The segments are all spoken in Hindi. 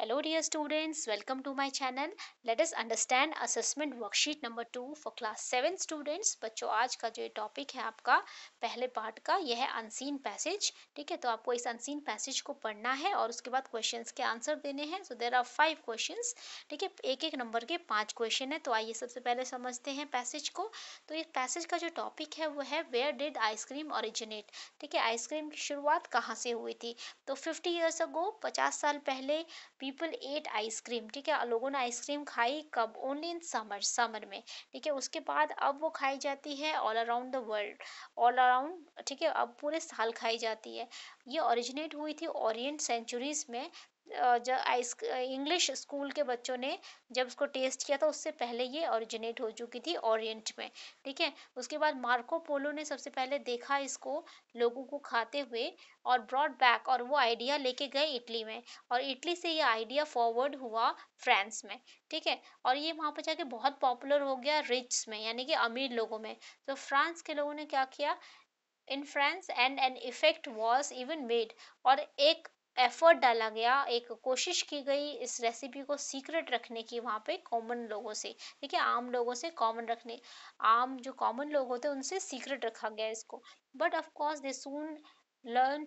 Hello dear students welcome to my channel let us understand assessment worksheet number two for class seven students बच्चों आज का जो टॉपिक है आपका पहले पार्ट का यह है अनसीन पैसेज ठीक है तो आपको इस अनसीन पैसेज को पढ़ना है और उसके बाद क्वेश्चन के आंसर देने हैं so there are five question ठीक है एक एक नंबर के पाँच क्वेश्चन है तो आइए सबसे पहले समझते हैं पैसेज को तो इस पैसेज का जो टॉपिक है वो है वेयर डिड आइसक्रीम ऑरिजिनेट ठीक है आइसक्रीम की शुरुआत कहाँ से हुई थी तो फिफ्टी ईयर्स अगो पचास साल पहले पीपल एट आइसक्रीम ठीक है लोगों ने आइसक्रीम खाई कब ओनली इन समर समर में ठीक है उसके बाद अब वो खाई जाती है all around the world all around ठीक है अब पूरे साल खाई जाती है ये ओरिजिनेट हुई थी ओरिएंट सेंचुरीज में जब आइस इंग्लिश स्कूल के बच्चों ने जब उसको टेस्ट किया था उससे पहले ये ओरिजिनेट हो चुकी थी ओरिएंट में ठीक है उसके बाद मार्को पोलो ने सबसे पहले देखा इसको लोगों को खाते हुए और ब्रॉड बैक और वो आइडिया लेके गए इटली में और इटली से ये आइडिया फॉरवर्ड हुआ फ्रांस में ठीक है और ये वहाँ पर जाके बहुत पॉपुलर हो गया रिच में यानी कि अमीर लोगों में तो फ्रांस के लोगों ने क्या किया in France and an effect was even made और एक एफर्ट डाला गया एक कोशिश की गई इस रेसिपी को सीक्रेट रखने की वहाँ पे कॉमन लोगों से ठीक है आम लोगों से कॉमन रखने आम जो कॉमन लोग होते हैं उनसे सीक्रेट रखा गया इसको but of course they soon learn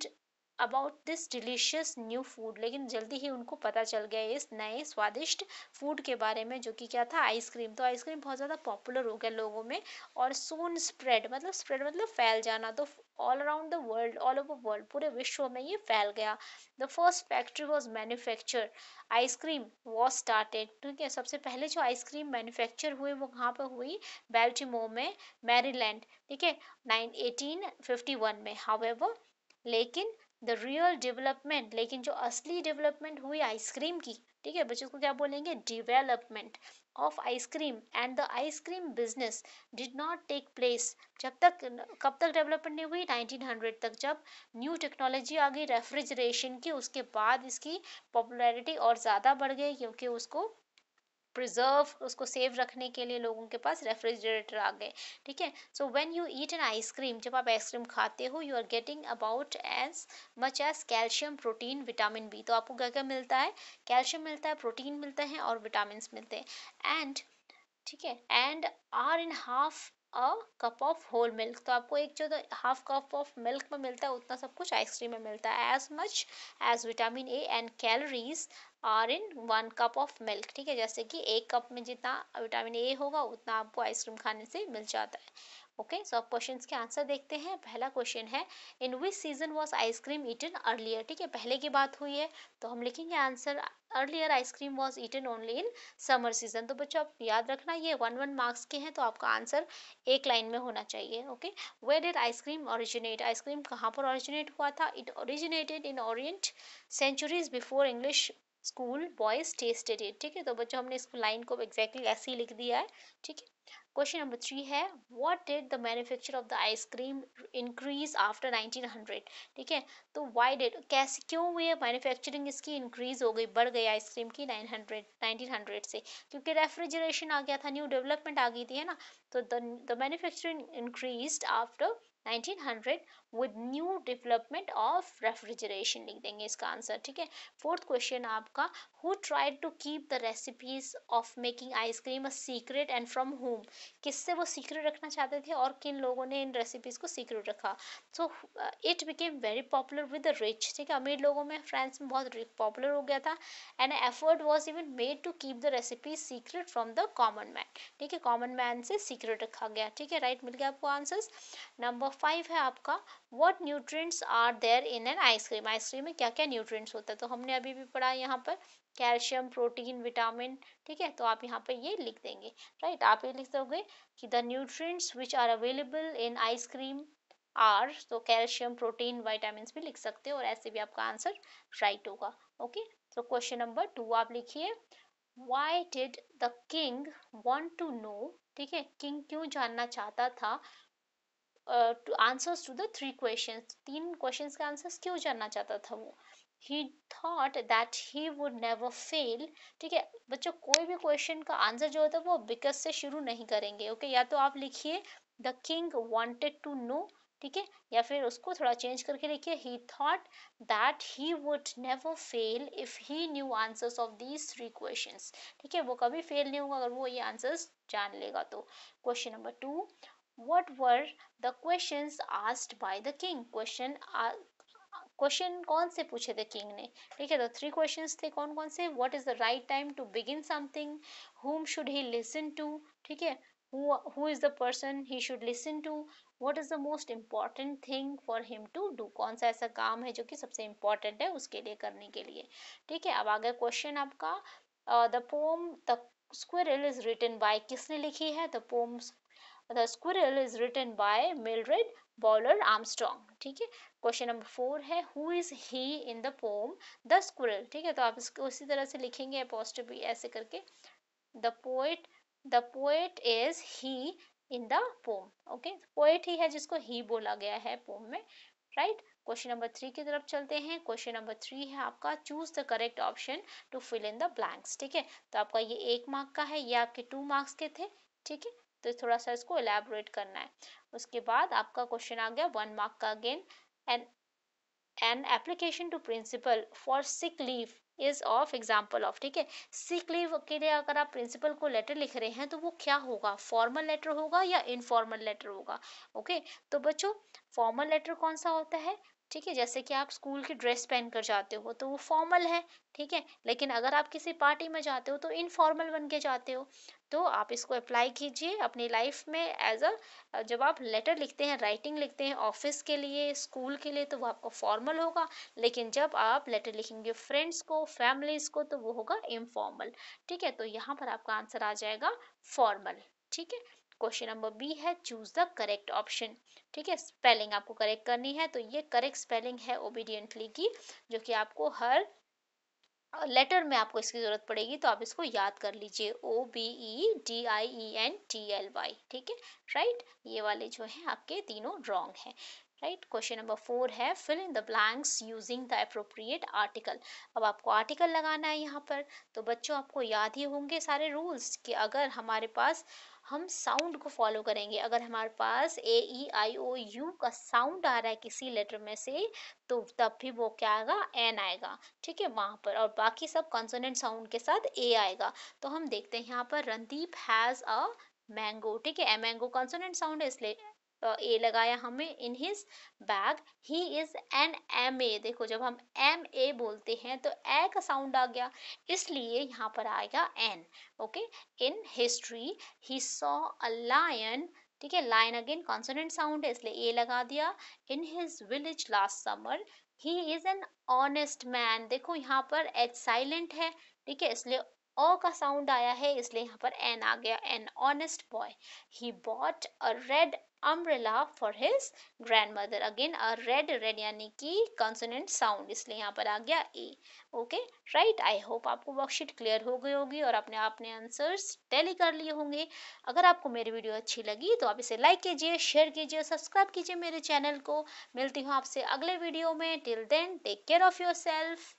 about this delicious new food लेकिन जल्दी ही उनको पता चल गया इस नए स्वादिष्ट फूड के बारे में जो कि क्या था आइसक्रीम तो आइसक्रीम बहुत ज़्यादा पॉपुलर हो गया लोगों में और सोन स्प्रेड मतलब स्प्रेड मतलब फैल जाना तो all around the world all over world पूरे विश्व में ये फैल गया the first factory was manufacture ice cream was started ठीक है सबसे पहले जो आइसक्रीम मैन्युफैक्चर हुए वो कहाँ पर हुई बेल्टिमोर में मैरीलैंड ठीक है नाइन एटीन फिफ्टी वन में हावेवर लेकिन द रियल डेवलपमेंट लेकिन जो असली डेवलपमेंट हुई आइसक्रीम की ठीक है बच्चों को क्या बोलेंगे development of ice cream and the ice cream business did not take place जब तक कब तक डेवलपमेंट नहीं हुई 1900 तक जब न्यू टेक्नोलॉजी आ गई रेफ्रिजरेशन की उसके बाद इसकी पॉपुलैरिटी और ज़्यादा बढ़ गई क्योंकि उसको प्रिजर्व उसको सेव रखने के लिए लोगों के पास रेफ्रिजरेटर आ गए ठीक है so when you eat an ice cream जब आप आइसक्रीम खाते हो you are getting about as much as calcium protein vitamin B तो आपको क्या क्या मिलता है कैल्शियम मिलता है प्रोटीन मिलता है और विटामिन मिलते हैं एंड ठीक है and are in half a cup of whole milk तो आपको एक जो हाफ कप ऑफ मिल्क में मिलता है उतना सब कुछ आइसक्रीम में मिलता है as much as vitamin A and calories are in one cup of milk ठीक है जैसे कि एक कप में जितना विटामिन ए होगा उतना आपको आइसक्रीम खाने से मिल जाता है ओके सो अब क्वेश्चन के आंसर देखते हैं पहला क्वेश्चन है in which season was ice cream eaten earlier ठीक है पहले की बात हुई है तो हम लिखेंगे answer earlier ice cream was eaten only in summer season तो बच्चों आप याद रखना ये वन वन मार्क्स के हैं तो आपका आंसर एक लाइन में होना चाहिए okay where did ice cream originate ice cream कहाँ पर ऑरिजिनेट हुआ था it originated in Orient centuries before English school boys tasted it ठीक है तो बच्चों हमने इसको लाइन को एग्जैक्टली exactly ऐसे ही लिख दिया है ठीक है क्वेश्चन नंबर थ्री है what did the manufacture of the ice cream increase after nineteen hundred ठीक है तो व्हाई डिड कैसे क्यों हुई है मैन्युफैक्चरिंग इसकी इंक्रीज हो गई बढ़ गई आइसक्रीम की नाइन हंड्रेड नाइनटीन हंड्रेड से क्योंकि रेफ्रिजरेशन आ गया था न्यू डेवलपमेंट आ गई थी है ना तो the manufacturing increase after 1900 with new development of refrigeration लिख देंगे इसका आंसर ठीक है फोर्थ क्वेश्चन आपका who tried to keep the recipes of making ice cream a secret and from whom किससे वो सीक्रेट रखना चाहते थे और किन लोगों ने इन रेसिपीज को सीक्रेट रखा so it became very popular with the rich ठीक है अमीर लोगों में फ्रांस में बहुत पॉपुलर हो गया था and effort was even made to keep the recipes secret from the common man ठीक है कॉमन मैन से सीक्रेट रखा गया ठीक है राइट मिल गया आपको आंसर्स नंबर और फाइव है आपका what nutrients are there in an ice cream ice cream में क्या क्या न्यूट्रिएंट्स होता है तो हमने अभी भी पढ़ा यहाँ पर कैल्शियम प्रोटीन विटामिन ठीक है तो आप यहाँ पर ये लिख देंगे राइट आप ये लिख दोगे कि the nutrients which are available in ice cream are तो कैल्शियम प्रोटीन वाइटामिन भी लिख सकते हो और ऐसे भी आपका आंसर राइट होगा ओके तो क्वेश्चन नंबर टू आप लिखिए why did the king want to know ठीक है किंग क्यों जानना चाहता था to answers to the three question तीन क्वेश्चन का आंसर्स क्यों जानना चाहता था वो ही thought that he would never fail ठीक है बच्चों कोई भी क्वेश्चन का आंसर जो होता है वो बिकस से शुरू नहीं करेंगे ओके okay? या तो आप लिखिए the king wanted to know ठीक है या फिर उसको थोड़ा चेंज करके लिखिए ही thought that he would never fail if he knew answers of these three questions ठीक है वो कभी फेल नहीं होगा अगर वो ये आंसर्स जान लेगा तो question number two what were the questions asked by the king question question कौन से पूछे थे किंग ने ठीक है तो थ्री क्वेश्चन थे कौन कौन से what is the right time to begin something whom should he listen to ठीक है who is the person he should listen to what is the most important thing for him to do कौन सा ऐसा काम है जो कि सबसे इम्पॉर्टेंट है उसके लिए करने के लिए ठीक है अब आगे क्वेश्चन आपका the poem the squirrel is written by किसने लिखी है the poems the squirrel is written by Mildred Bowler Armstrong ठीक है क्वेश्चन नंबर फोर है who is he in the poem the squirrel ठीक है तो आप इसको उसी तरह से लिखेंगे पॉजिटिव भी ऐसे करके the poet the poet is he in the poem okay poet ही है जिसको ही बोला गया है पोम में राइट क्वेश्चन नंबर थ्री की तरफ चलते हैं क्वेश्चन नंबर थ्री है आपका choose the correct option to fill in the blanks ठीक है तो आपका ये एक मार्क का है ये आपके टू मार्क्स के थे ठीक है तो थोड़ा सा इसको एलेबोरेट करना है उसके बाद आपका क्वेश्चन आ गया वन मार्क का again and an application to principal for sick leave is of example of ठीक है सिक लीव के लिए अगर आप प्रिंसिपल को लेटर लिख रहे हैं तो वो क्या होगा फॉर्मल लेटर होगा या इनफॉर्मल लेटर होगा ओके okay? तो बच्चों फॉर्मल लेटर कौन सा होता है ठीक है जैसे कि आप स्कूल की ड्रेस पहन कर जाते हो तो वो फॉर्मल है ठीक है लेकिन अगर आप किसी पार्टी में जाते हो तो इनफॉर्मल बन के जाते हो तो आप इसको अप्लाई कीजिए अपनी लाइफ में एज अ जब आप लेटर लिखते हैं राइटिंग लिखते हैं ऑफिस के लिए स्कूल के लिए तो वो आपको फॉर्मल होगा लेकिन जब आप लेटर लिखेंगे फ्रेंड्स को फैमिलीज को तो वो होगा इनफॉर्मल ठीक है तो यहाँ पर आपका आंसर आ जाएगा फॉर्मल ठीक है क्वेश्चन नंबर बी है चूज द करेक्ट ऑप्शन ठीक है स्पेलिंग आपको करेक्ट करनी है तो ये करेक्ट स्पेलिंग है ओबीडियंटली की जो कि आपको हर लेटर में आपको इसकी ज़रूरत पड़ेगी तो आप इसको याद कर लीजिए O B E D I E N T L Y ठीक है राइट ये वाले जो हैं आपके तीनों रॉन्ग हैं राइट क्वेश्चन नंबर फोर है fill in the blanks using the appropriate article अब आपको आर्टिकल लगाना है यहाँ पर तो बच्चों आपको याद ही होंगे सारे रूल्स कि अगर हमारे पास हम साउंड को फॉलो करेंगे अगर हमारे पास ए ई आई ओ यू का साउंड आ रहा है किसी लेटर में से तो तब भी वो क्या आएगा एन आएगा ठीक है वहाँ पर और बाकी सब कॉन्सोनेंट साउंड के साथ ए आएगा तो हम देखते हैं यहाँ पर रणदीप हैज़ अ मैंगो ठीक है मैंगो कंसोनेंट साउंड है इसलिए ए लगाया हमें in his bag he is an M A देखो जब हम एम ए बोलते हैं तो ए का साउंड आ गया इसलिए यहाँ पर आएगा an okay in history he saw a lion ठीक है लायन अगेन कॉन्सोनेंट साउंड है इसलिए ए लगा दिया in his village last summer he is an honest man देखो यहाँ पर एच साइलेंट है ठीक है इसलिए ओ का साउंड आया है इसलिए यहाँ पर एन आ गया an honest boy he bought a red umbrella for his grandmother again a red red यानी कि कॉन्सोनेंट साउंड इसलिए यहाँ पर आ गया a okay right I hope आपको वर्कशीट क्लियर हो गई होगी और आपने आपने आंसर्स टेली कर लिए होंगे अगर आपको मेरी वीडियो अच्छी लगी तो आप इसे लाइक कीजिए शेयर कीजिए सब्सक्राइब कीजिए मेरे चैनल को मिलती हूँ आपसे अगले वीडियो में till then take care of your self